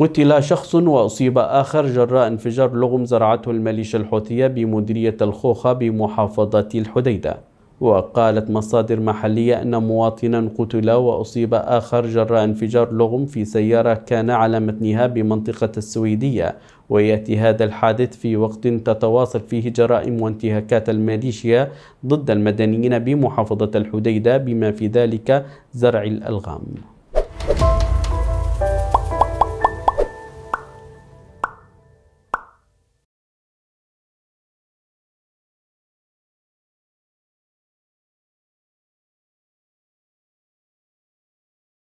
قتل شخص وأصيب آخر جراء انفجار لغم زرعته الميليشيا الحوثية بمديرية الخوخة بمحافظة الحديدة وقالت مصادر محلية أن مواطنا قتل وأصيب آخر جراء انفجار لغم في سيارة كان على متنها بمنطقة السويدية ويأتي هذا الحادث في وقت تتواصل فيه جرائم وانتهاكات الميليشيا ضد المدنيين بمحافظة الحديدة بما في ذلك زرع الألغام